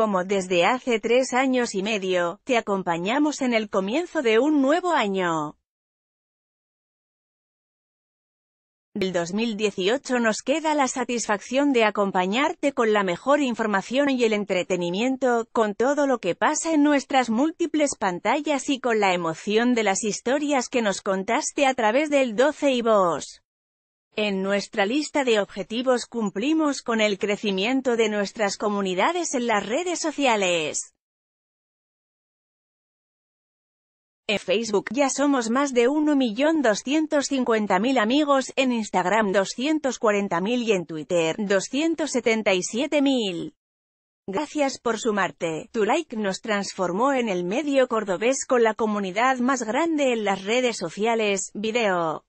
como desde hace tres años y medio, te acompañamos en el comienzo de un nuevo año. Del 2018 nos queda la satisfacción de acompañarte con la mejor información y el entretenimiento, con todo lo que pasa en nuestras múltiples pantallas y con la emoción de las historias que nos contaste a través del 12 y vos. En nuestra lista de objetivos cumplimos con el crecimiento de nuestras comunidades en las redes sociales. En Facebook ya somos más de 1.250.000 amigos, en Instagram 240.000 y en Twitter 277.000. Gracias por sumarte. Tu like nos transformó en el medio cordobés con la comunidad más grande en las redes sociales. Video.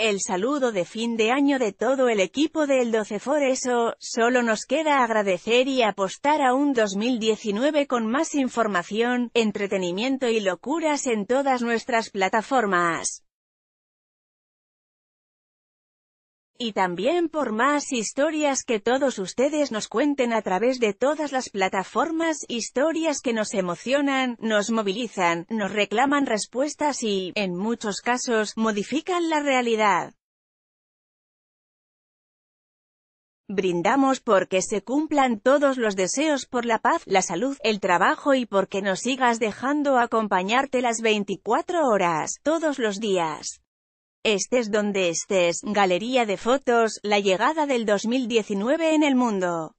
El saludo de fin de año de todo el equipo del 12 foreso eso, solo nos queda agradecer y apostar a un 2019 con más información, entretenimiento y locuras en todas nuestras plataformas. y también por más historias que todos ustedes nos cuenten a través de todas las plataformas, historias que nos emocionan, nos movilizan, nos reclaman respuestas y, en muchos casos, modifican la realidad. Brindamos porque se cumplan todos los deseos por la paz, la salud, el trabajo y porque nos sigas dejando acompañarte las 24 horas, todos los días estes donde estés, Galería de Fotos, la llegada del 2019 en el mundo.